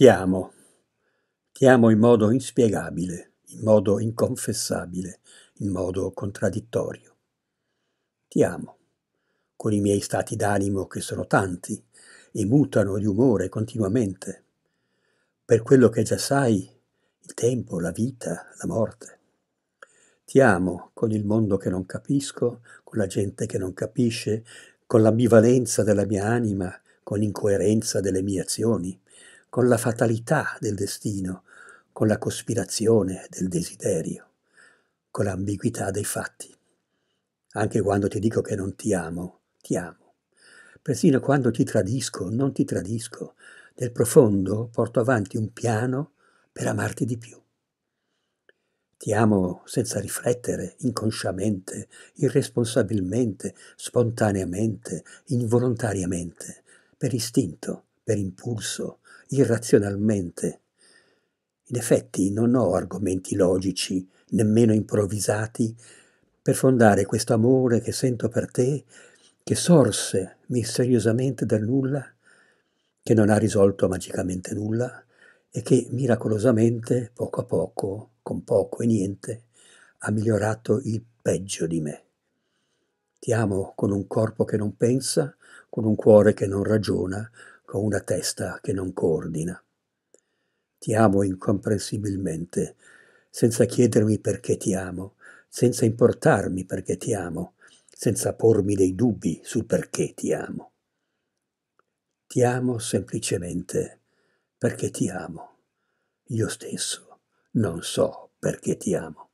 Ti amo, ti amo in modo inspiegabile, in modo inconfessabile, in modo contraddittorio. Ti amo, con i miei stati d'animo che sono tanti e mutano di umore continuamente, per quello che già sai, il tempo, la vita, la morte. Ti amo con il mondo che non capisco, con la gente che non capisce, con l'ambivalenza della mia anima, con l'incoerenza delle mie azioni, con la fatalità del destino, con la cospirazione del desiderio, con l'ambiguità dei fatti. Anche quando ti dico che non ti amo, ti amo. Persino quando ti tradisco, non ti tradisco. Nel profondo porto avanti un piano per amarti di più. Ti amo senza riflettere, inconsciamente, irresponsabilmente, spontaneamente, involontariamente, per istinto, per impulso, irrazionalmente. In effetti non ho argomenti logici, nemmeno improvvisati, per fondare questo amore che sento per te, che sorse misteriosamente dal nulla, che non ha risolto magicamente nulla e che miracolosamente, poco a poco, con poco e niente, ha migliorato il peggio di me. Ti amo con un corpo che non pensa, con un cuore che non ragiona, con una testa che non coordina. Ti amo incomprensibilmente, senza chiedermi perché ti amo, senza importarmi perché ti amo, senza pormi dei dubbi sul perché ti amo. Ti amo semplicemente perché ti amo. Io stesso non so perché ti amo.